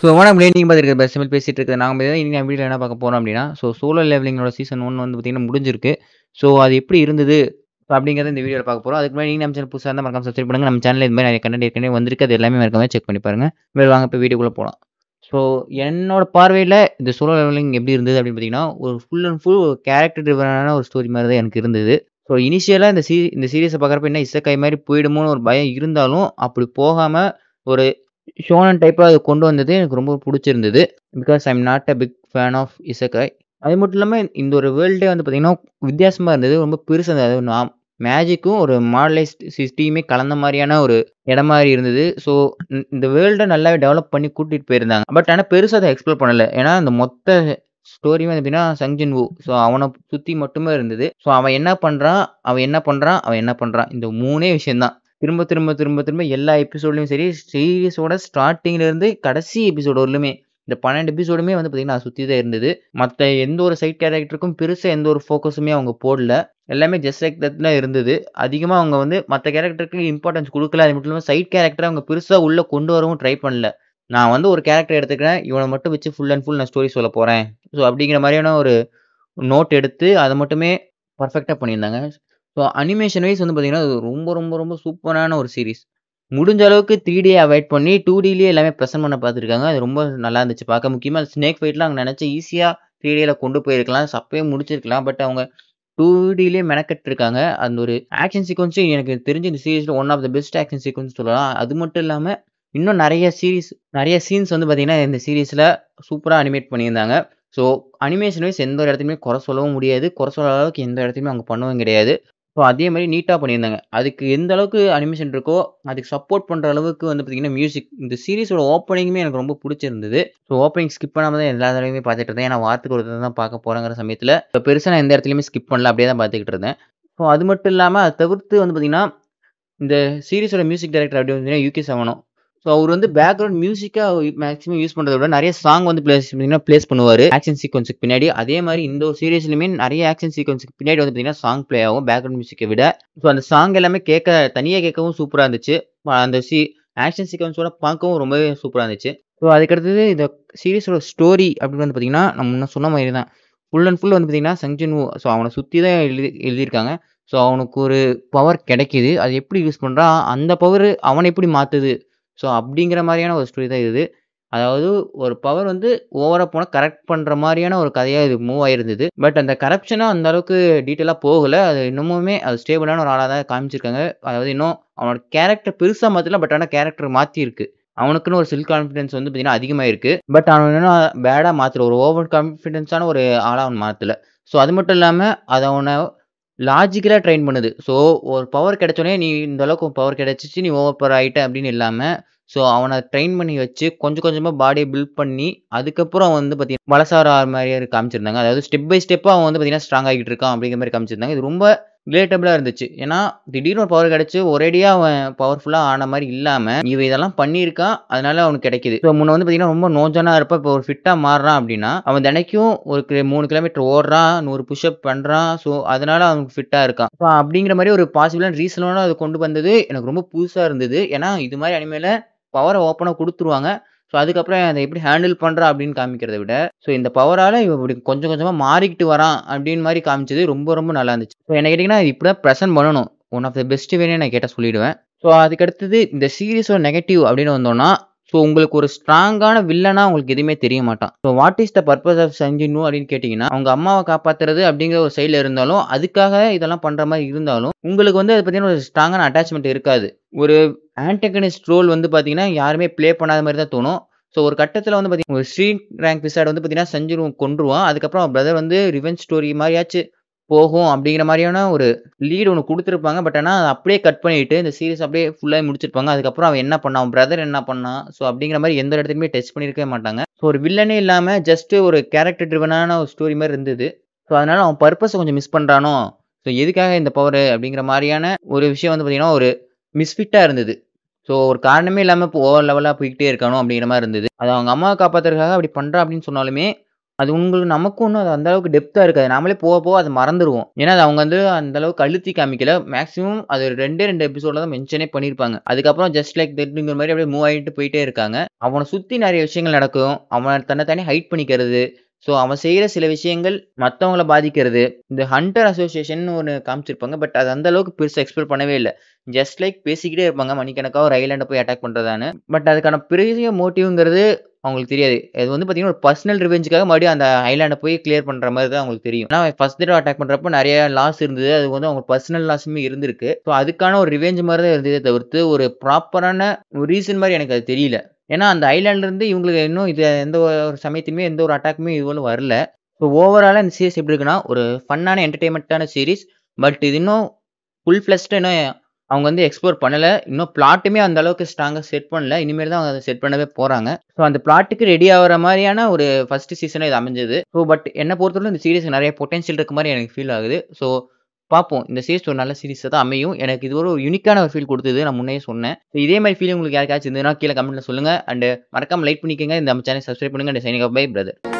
so வணக்கம் நீங்கள் பார்த்துருக்க பெஸ்ட் தமிழ் பேசிகிட்டு இருக்கிறது நாங்கள் பார்த்தீங்கன்னா நான் வீடியோ என்ன பார்க்க போகிறோம் அப்படின்னா ஸோ சோலோ லெவலிங்கோட சீசன் ஒன் வந்து பார்த்திங்கன்னா முடிஞ்சிருக்கு ஸோ அது எப்படி இருந்தது அப்படிங்கிறத இந்த வீடியோவில் பார்க்க போகிறோம் அதுக்கு முன்னாடி நீங்கள் நம்ம சேனல் புதுசாக இருந்தால் மறக்காம சப்ஸ்கிரைப் பண்ணுங்கள் நம்ம சேனல் இது மாதிரி நிறைய கண்டென்ட் ஏற்கனவே வந்திருக்கு அது எல்லாமே மறக்காம செக் பண்ணி பாருங்கள் மேலே வாங்க இப்போ வீடியோக்குள்ளே போகலாம் ஸோ என்னோட பார்வையில் இந்த சோலோ லெவலிங் எப்படி இருந்தது அப்படின்னு பார்த்தீங்கன்னா ஒரு ஃபுல் அண்ட் ஃபுல் கேரக்டர் டிவரான ஒரு ஸ்டோரி மாதிரி தான் எனக்கு இருந்தது ஸோ இனிஷியலாக இந்த சீ இந்த சீரியஸை பார்க்குறப்ப என்ன கை மாதிரி போயிடுமோன்னு ஒரு பயம் இருந்தாலும் அப்படி போகாமல் ஒரு ஷோனன் டைப்பாக அதை கொண்டு வந்தது எனக்கு ரொம்ப பிடிச்சிருந்தது because I am not a big fan of Isakkai அது மட்டும் இல்லாமல் இந்த ஒரு வேர்ல்டே வந்து பார்த்திங்கன்னா வித்தியாசமாக இருந்தது ரொம்ப பெருசாக இருந்தது அது நான் மேஜிக்கும் ஒரு மாடலைஸ் சிஸ்டியுமே கலந்த மாதிரியான ஒரு இடம் மாதிரி இருந்தது ஸோ இந்த வேர்ல்டை நல்லாவே டெவலப் பண்ணி கூட்டிகிட்டு போயிருந்தாங்க பட் ஆனால் பெருசாக அதை எக்ஸ்ப்ளோர் பண்ணலை ஏன்னா அந்த மொத்த ஸ்டோரியுமே எப்படின்னா சங்ஜின் வூ ஸோ அவனை சுற்றி மட்டுமே இருந்தது ஸோ அவன் என்ன பண்ணுறான் அவன் என்ன பண்ணுறான் அவன் என்ன பண்ணுறான் இந்த மூணே விஷயந்தான் திரும்ப திரும்ப திரும்ப திரும்ப எல்லா எபிசோட்லையும் சரி சீரியஸோட ஸ்டார்டிங்லேருந்து கடைசி எபிசோடு வரலுமே இந்த பன்னெண்டு எபிசோடுமே வந்து பார்த்தீங்கன்னா சுற்றி தான் இருந்தது மற்ற எந்த ஒரு சைட் கேரக்டருக்கும் பெருசாக எந்த ஒரு ஃபோக்கஸுமே அவங்க போடல எல்லாமே ஜஸ்ட் லைக் தான் இருந்தது அதிகமாக அவங்க வந்து மற்ற கேரக்டருக்கு இம்பார்ட்டன்ஸ் கொடுக்கல அது மட்டும் இல்லாமல் சைட் கேரக்டரை அவங்க பெருசாக உள்ளே கொண்டு வரவும் ட்ரை பண்ணல நான் வந்து ஒரு கேரக்டர் எடுத்துக்கிறேன் இவனை மட்டும் வச்சு ஃபுல் அண்ட் ஃபுல் நான் ஸ்டோரி சொல்ல போகிறேன் ஸோ அப்படிங்கிற மாதிரியான ஒரு நோட் எடுத்து அதை மட்டுமே பர்ஃபெக்டாக பண்ணியிருந்தாங்க ஸோ அனிமேஷன் வைஸ் வந்து பார்த்தீங்கன்னா அது ரொம்ப ரொம்ப ரொம்ப சூப்பரான ஒரு சீரிஸ் முடிஞ்ச அளவுக்கு த்ரீ டே அவாய்ட் பண்ணி டூ டிலேயே எல்லாமே ப்ரெசென்ட் பண்ண பார்த்துருக்காங்க அது ரொம்ப நல்லா இருந்துச்சு பார்க்க முக்கியமாக ஸ்னேக் ஃபைட்லாம் அங்கே நினச்சி ஈஸியாக த்ரீ டேல கொண்டு போயிருக்கலாம் சப்பே முடிச்சிருக்கலாம் பட் அவங்க டூ டிலே மெனக்கெட்டு அந்த ஒரு ஆக்ஷன் சீக்வன்ஸும் எனக்கு தெரிஞ்சு இந்த சீரீஸில் one of the best action sequence சொல்லலாம் அது மட்டும் இல்லாமல் இன்னும் நிறைய சீரீஸ் நிறைய சீன்ஸ் வந்து பார்த்தீங்கன்னா இந்த சீரீஸில் சூப்பராக அனிமேட் பண்ணியிருந்தாங்க ஸோ அனிமேஷன் வைஸ் எந்த ஒரு இடத்துலையுமே குறை சொல்லவும் முடியாது குறை சொல்ல அளவுக்கு எந்த இடத்துலையுமே அவங்க பண்ணவும் கிடையாது ஸோ அதே மாதிரி நீட்டாக பண்ணியிருந்தாங்க அதுக்கு எந்த அளவுக்கு அனிமேஷன் இருக்கோ அதுக்கு சப்போர்ட் பண்ணுற அளவுக்கு வந்து பார்த்தீங்கன்னா மியூசிக் இந்த சீரிஸோட ஓப்பனிங்குமே எனக்கு ரொம்ப பிடிச்சிருந்தது ஸோ ஓப்பனிங் ஸ்கிப் பண்ணாமல் தான் எல்லா தடவையுமே பார்த்துட்டு இருந்தேன் ஏன்னா வாரத்துக்கு ஒரு தான் பார்க்க போகிறேங்கிற சமயத்தில் இப்போ பெருசாக நான் எந்த இடத்துலையுமே ஸ்கிப் பண்ணல அப்படியே தான் பார்த்துக்கிட்டு இருந்தேன் ஸோ அது மட்டும் இல்லாமல் அதை தவிர்த்து வந்து பார்த்திங்கன்னா இந்த சீரிஸோட மியூசிக் டைரக்டர் அப்படி வந்து யூகே சவனோ ஸோ அவர் வந்து பேக்ரவுண்ட் மியூசிக்காக மேக்ஸிமம் யூஸ் பண்ணுறத விட நிறைய சாங் வந்து பிளேஸ் பார்த்தீங்கன்னா பிளேஸ் பண்ணுவார் ஆக்ஷன் சீக்வன்ஸுக்கு பின்னாடி அதே மாதிரி இந்த ஒரு சீரியஸ்லையுமே நிறைய ஆக்ஷன் சீக்வன்ஸுக்கு பின்னாடி வந்து பார்த்தீங்கன்னா சாங் ப்ளே ஆகும் பேக்ரவுண்ட் மியூசிக்கை விட ஸோ அந்த சாங் எல்லாமே கேட்க தனியாக கேட்கவும் சூப்பராக இருந்துச்சு அந்த சி ஆக்ஷன் சீக்வன்ஸோட பார்க்கவும் ரொம்பவே சூப்பராக இருந்துச்சு ஸோ அதுக்கடுத்தது இந்த சீரீஸோட ஸ்டோரி அப்படின்னு வந்து பார்த்தீங்கன்னா நம்ம முன்ன சொன்ன மாதிரி தான் ஃபுல் அண்ட் ஃபுல் வந்து பார்த்தீங்கன்னா சஞ்சன் ஓ ஸோ அவனை சுற்றி தான் எழுதி எழுதியிருக்காங்க ஸோ அவனுக்கு ஒரு பவர் கிடைக்கிது அது எப்படி யூஸ் பண்ணுறா அந்த பவர் அவனை எப்படி மாற்றுது ஸோ அப்படிங்கிற மாதிரியான ஒரு ஸ்டோரி தான் இது அதாவது ஒரு பவர் வந்து ஓவராக போனால் கரெக்ட் பண்ணுற மாதிரியான ஒரு கதையாக இது மூவ் ஆகிருந்தது பட் அந்த கரப்ஷனாக அந்த அளவுக்கு டீட்டெயிலாக போகலை அது இன்னமுமே அது ஸ்டேபிளான ஒரு ஆளாக தான் காமிச்சிருக்காங்க அதாவது இன்னும் அவனோட கேரக்டர் பெருசாக மாற்றல பட் ஆனால் கேரக்டர் மாற்றியிருக்கு அவனுக்குன்னு ஒரு செல்ஃப் கான்ஃபிடன்ஸ் வந்து பார்த்தீங்கன்னா அதிகமாக இருக்குது பட் அவன் இன்னும் பேடாக மாற்றல ஒரு ஓவர் கான்ஃபிடென்ஸான ஒரு ஆளாக அவன் மாற்றலை ஸோ அது மட்டும் இல்லாமல் அதை அவனை லாஜிக்கலாக ட்ரெயின் பண்ணுது ஸோ ஒரு பவர் கிடச்சோனே நீ இந்த அளவுக்கு பவர் கிடச்சிச்சி நீ ஓவர் பவர் ஆகிட்ட அப்படின்னு இல்லாமல் ஸோ அவனை ட்ரெயின் பண்ணி வச்சு கொஞ்சம் கொஞ்சமாக பாடியை பில்ட் பண்ணி அதுக்கப்புறம் வந்து பார்த்தீங்கன்னா வளசார மாதிரியே காமிச்சிருந்தாங்க அதாவது ஸ்டெப் பை ஸ்டெப்பாக அவன் வந்து பார்த்தீங்கன்னா ஸ்ட்ராங் ஆகிட்டு இருக்கான் அப்படிங்கிற மாதிரி காமிச்சிருந்தாங்க இது ரொம்ப ரிலேட்டபிளாக இருந்துச்சு ஏன்னா திடீர்னு ஒரு பவர் கிடச்சி ஒரேடியாக அவன் பவர்ஃபுல்லாக ஆன மாதிரி இல்லாமல் இவன் இதெல்லாம் பண்ணியிருக்கான் அதனால அவனுக்கு கிடைக்குது ஸோ முன்ன வந்து பார்த்தீங்கன்னா ரொம்ப நோஞ்சனாக இருப்ப இப்போ ஒரு ஃபிட்டாக மாறுறான் அப்படின்னா அவன் தினைக்கும் ஒரு மூணு கிலோமீட்டர் ஓடுறான் நூறு புஷ்அப் பண்ணுறான் ஸோ அதனால அவனுக்கு ஃபிட்டாக இருக்கான் ஸோ அப்படிங்கிற மாதிரி ஒரு பாசிபிளான ரீசனோட அது கொண்டு வந்தது எனக்கு ரொம்ப புதுசாக இருந்தது ஏன்னா இது மாதிரி அனிமையில் பவரை ஓப்பனாக கொடுத்துருவாங்க ஸோ அதுக்கப்புறம் அதை எப்படி ஹேண்டில் பண்ணுறா அப்படின்னு காமிக்கிறத விட ஸோ இந்த பவரால் இவன் இப்படி கொஞ்சம் கொஞ்சமாக மாறிக்கிட்டு வரான் அப்படின்னு மாதிரி காமிச்சது ரொம்ப ரொம்ப நல்லா இருந்துச்சு ஸோ என்ன கேட்டிங்கன்னா இது இப்படி தான் பண்ணணும் ஒன் ஆஃப் த பெஸ்ட் வேணும் நான் கேட்டால் சொல்லிடுவேன் ஸோ அதுக்கடுத்தது இந்த சீரீஸோட நெகட்டிவ் அப்படின்னு வந்தோம்னா ஸோ உங்களுக்கு ஒரு ஸ்ட்ராங்கான வில்லனா உங்களுக்கு எதுவுமே தெரிய மாட்டான் so what is the purpose of சஞ்சினு அப்படின்னு கேட்டீங்கன்னா அவங்க அம்மாவை காப்பாற்றுறது அப்படிங்கிற ஒரு சைடில் இருந்தாலும் அதுக்காக இதெல்லாம் பண்ணுற மாதிரி இருந்தாலும் உங்களுக்கு வந்து அதை பார்த்தீங்கன்னா ஒரு ஸ்ட்ராங்கான அட்டாச்மெண்ட் இருக்காது ஒரு ஆன்டகனிஸ்ட் ரோல் வந்து பார்த்தீங்கன்னா யாருமே ப்ளே பண்ணாத மாதிரி தான் தோணும் ஸோ ஒரு கட்டத்தில் வந்து பார்த்தீங்கன்னா ஸ்ரீ ரேங்க் பிசாட் வந்து பார்த்தீங்கன்னா சஞ்சினு கொண்டுருவான் அதுக்கப்புறம் பிரதர் வந்து ரிவெஞ்ச் ஸ்டோரி மாதிரியாச்சு போகும் அப்படிங்கிற மாதிரியான ஒரு லீடு ஒன்று கொடுத்துருப்பாங்க பட் ஆனால் அதை அப்படியே கட் பண்ணிட்டு இந்த சீரிஸ் அப்படியே ஃபுல்லாக முடிச்சிருப்பாங்க அதுக்கப்புறம் அவன் என்ன பண்ணான் அவன் பிரதர் என்ன பண்ணான் ஸோ அப்படிங்கிற மாதிரி எந்த இடத்துலையுமே டெஸ்ட் பண்ணியிருக்கவே மாட்டாங்க ஸோ ஒரு வில்லனே இல்லாமல் ஜஸ்ட் ஒரு கேரக்டர் ட்ரிவனான ஒரு ஸ்டோரி மாதிரி இருந்தது ஸோ அதனால் அவன் பர்பஸை கொஞ்சம் மிஸ் பண்ணுறானோ ஸோ எதுக்காக இந்த பவர் அப்படிங்கிற மாதிரியான ஒரு விஷயம் வந்து பார்த்திங்கன்னா ஒரு மிஸ்ஃபிட்டாக இருந்தது ஸோ ஒரு காரணமே இல்லாமல் இப்போ ஓவர் லெவலாக போய்கிட்டே இருக்கணும் அப்படிங்கிற மாதிரி இருந்தது அது அவங்க அம்மாவை காப்பாற்றுறதுக்காக அப்படி பண்ணுறான் அப்படின்னு சொன்னாலுமே அது உங்களுக்கு நமக்கு ஒன்றும் அது அந்தளவுக்கு டெப்த்தாக இருக்காது நாமளே போக போக அது மறந்துடுவோம் ஏன்னா அது அவங்க வந்து அந்தளவுக்கு கழுத்தி அழுத்தி காமிக்கல மேக்ஸிமம் அது ரெண்டே ரெண்டு எபிசோட தான் மென்ஷனே பண்ணியிருப்பாங்க அதுக்கப்புறம் ஜஸ்ட் லைக் தட்ங்கிற மாதிரி அப்படியே மூவ் ஆகிட்டு போயிட்டே இருக்காங்க அவனை சுற்றி நிறைய விஷயங்கள் நடக்கும் அவனை தன்னை தானே ஹைட் பண்ணிக்கிறது ஸோ அவன் செய்கிற சில விஷயங்கள் மற்றவங்கள பாதிக்கிறது இந்த ஹண்டர் அசோசியேஷன் ஒன்று காமிச்சிருப்பாங்க பட் அது அந்தளவுக்கு பெருசாக எக்ஸ்பெக்ட் பண்ணவே இல்லை ஜஸ்ட் லைக் பேசிக்கிட்டே இருப்பாங்க மணிக்கணக்காக ஒரு ஐலாண்டை போய் அட்டாக் பண்ணுறதானு பட் அதுக்கான பெரிய மோட்டிவ்ங்கிறது அவங்களுக்கு தெரியாது அது வந்து பார்த்தீங்கன்னா ஒரு பர்சனல் ரிவெஞ்சுக்காக மறுபடியும் அந்த ஐலாண்டை போய் கிளியர் பண்ணுற மாதிரி தான் அவங்களுக்கு தெரியும் ஆனால் ஃபஸ்ட் தடவை அட்டாக் பண்ணுறப்ப நிறைய லாஸ் இருந்தது அது வந்து அவங்க பர்சனல் லாஸுமே இருந்திருக்கு ஸோ அதுக்கான ஒரு ரிவெஞ்ச் மாதிரி தான் இருந்ததே தவிர்த்து ஒரு ப்ராப்பரான ஒரு ரீசன் மாதிரி எனக்கு அது தெரியல ஏன்னா அந்த ஐலாண்ட்லேருந்து இவங்களுக்கு இன்னும் இது எந்த ஒரு சமயத்துமே எந்த ஒரு அட்டாக்குமே ஒன்றும் வரல ஸோ ஓவராலாக இந்த சீரிஸ் எப்படி இருக்குன்னா ஒரு ஃபன்னான என்டர்டெயின்மெண்ட்டான சீரிஸ் பட் இது இன்னும் ஃபுல் ஃப்ளஸ்ட்டு இன்னும் அவங்க வந்து எக்ஸ்ப்ளோர் பண்ணலை இன்னும் பிளாட்டுமே அந்த அளவுக்கு ஸ்ட்ராங்காக செட் பண்ணல இனிமேல் தான் அவங்க அதை செட் பண்ணவே போகிறாங்க ஸோ அந்த பிளாட்டுக்கு ரெடி ஆகிற மாதிரியான ஒரு ஃபர்ஸ்ட் சீசனாக இது அமைஞ்சது ஸோ பட் என்ன பொறுத்தவரைக்கும் இந்த சீரிஸ் நிறைய பொட்டன்ஷியல் இருக்க மாதிரி எனக்கு ஃபீல் ஆகுது ஸோ பார்ப்போம் இந்த சீரிஸ் ஒரு நல்ல சீரிஸ் தான் அமையும் எனக்கு இது ஒரு யூனிக்கான ஒரு ஃபீல் கொடுத்தது நான் முன்னே சொன்னேன் ஸோ இதே மாதிரி ஃபீல் உங்களுக்கு யாருக்காச்சும் இருந்ததுன்னா கீழே கமெண்ட்ல சொல்லுங்க அண்ட் மறக்காமல் லைக் பண்ணிக்கோங்க இந்த நம்ம சேனல் சப்ஸ்கிரைப் பண்ணுங்க அண்ட் சைனிங் பை பிரதர்